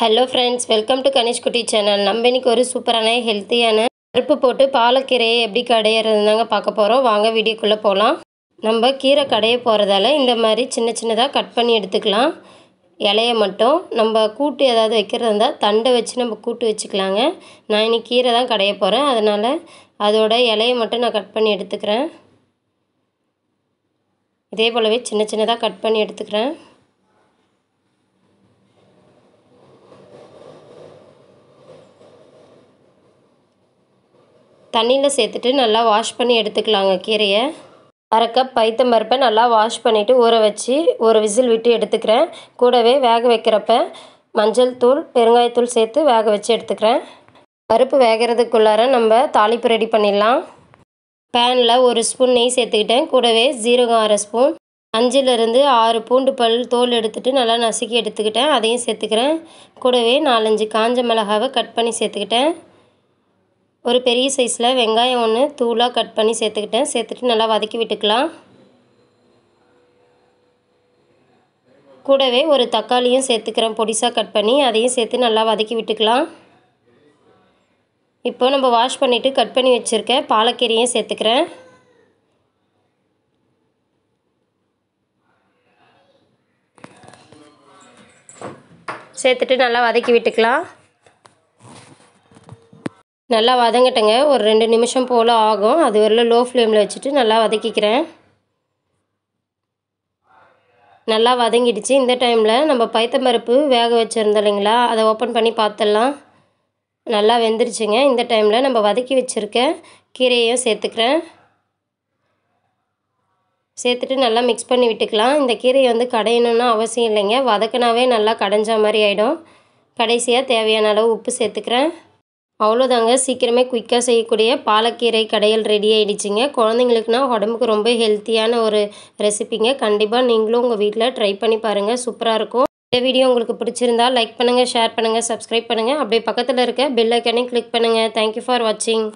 hello friends welcome to Ganesh channel நம்ம இன்றைக்கி ஒரு சூப்பரான ஹெல்த்தியான பருப்பு போட்டு பாலக்கீரையை எப்படி கடையிறதுனாங்க பார்க்க போகிறோம் வாங்க வீடியோக்குள்ளே போகலாம் நம்ம கீரை கடைய போகிறதால இந்த மாதிரி சின்ன சின்னதாக கட் பண்ணி எடுத்துக்கலாம் இலையை மட்டும் நம்ம கூட்டு ஏதாவது வைக்கிறது இருந்தால் தண்டை வச்சு நம்ம கூட்டு வச்சுக்கலாங்க நான் இன்றைக்கி கீரை தான் கடைய போகிறேன் அதனால் அதோட இலையை மட்டும் நான் கட் பண்ணி எடுத்துக்கிறேன் இதே போலவே சின்ன சின்னதாக கட் பண்ணி எடுத்துக்கிறேன் தண்ணியில் சேர்த்துட்டு நல்லா வாஷ் பண்ணி எடுத்துக்கலாங்க கீரையை அரை கப் பைத்தம்பருப்பை நல்லா வாஷ் பண்ணிவிட்டு ஊற வச்சு ஒரு விசில் விட்டு எடுத்துக்கிறேன் கூடவே வேக வைக்கிறப்ப மஞ்சள் தூள் பெருங்காயத்தூள் சேர்த்து வேக வச்சு எடுத்துக்கிறேன் பருப்பு வேகிறதுக்குள்ளார நம்ம தாளிப்பு ரெடி பண்ணிடலாம் பேனில் ஒரு ஸ்பூன் நெய் சேர்த்துக்கிட்டேன் கூடவே ஜீரகம் அரை ஸ்பூன் அஞ்சுலேருந்து ஆறு பூண்டு பல் தோல் எடுத்துகிட்டு நல்லா நசுக்கி எடுத்துக்கிட்டேன் அதையும் சேர்த்துக்கிறேன் கூடவே நாலஞ்சு காஞ்ச மிளகாவை கட் பண்ணி சேர்த்துக்கிட்டேன் ஒரு பெரிய சைஸில் வெங்காயம் ஒன்று தூளாக கட் பண்ணி சேர்த்துக்கிட்டேன் சேர்த்துட்டு நல்லா வதக்கி விட்டுக்கலாம் கூடவே ஒரு தக்காளியும் சேர்த்துக்கிறேன் பொடிசாக கட் பண்ணி அதையும் சேர்த்து நல்லா வதக்கி விட்டுக்கலாம் இப்போ நம்ம வாஷ் பண்ணிவிட்டு கட் பண்ணி வச்சுருக்க பாலக்கீரையும் சேர்த்துக்கிறேன் சேர்த்துட்டு நல்லா வதக்கி விட்டுக்கலாம் நல்லா வதங்கட்டேங்க ஒரு ரெண்டு நிமிஷம் போல் ஆகும் அது வரல லோ ஃப்ளேமில் வச்சுட்டு நல்லா வதக்கிக்கிறேன் நல்லா வதங்கிடுச்சு இந்த டைமில் நம்ம பைத்தம்பருப்பு வேக வச்சுருந்தோம் இல்லைங்களா அதை ஓப்பன் பண்ணி பார்த்துடலாம் நல்லா வெந்துருச்சுங்க இந்த டைமில் நம்ம வதக்கி வச்சுருக்க கீரையும் சேர்த்துக்கிறேன் சேர்த்துட்டு நல்லா மிக்ஸ் பண்ணி விட்டுக்கலாம் இந்த கீரையை வந்து கடையணும்னு அவசியம் இல்லைங்க வதக்கினாவே நல்லா கடைஞ்ச மாதிரி ஆகிடும் கடைசியாக தேவையான அளவு உப்பு சேர்த்துக்கிறேன் அவ்வளோதாங்க சீக்கிரமே குயிக்காக செய்யக்கூடிய பாலக்கீரை கடையில் ரெடி ஆகிடுச்சிங்க குழந்தைங்களுக்குன்னா உடம்புக்கு ரொம்ப ஹெல்த்தியான ஒரு ரெசிபிங்க கண்டிப்பாக நீங்களும் உங்கள் வீட்டில் ட்ரை பண்ணி பாருங்கள் சூப்பராக இருக்கும் இந்த வீடியோ உங்களுக்கு பிடிச்சிருந்தா லைக் பண்ணுங்கள் ஷேர் பண்ணுங்கள் சப்ஸ்கிரைப் பண்ணுங்கள் அப்படியே பக்கத்தில் இருக்க பெல் கிளிக் பண்ணுங்கள் தேங்க்யூ ஃபார் வாட்சிங்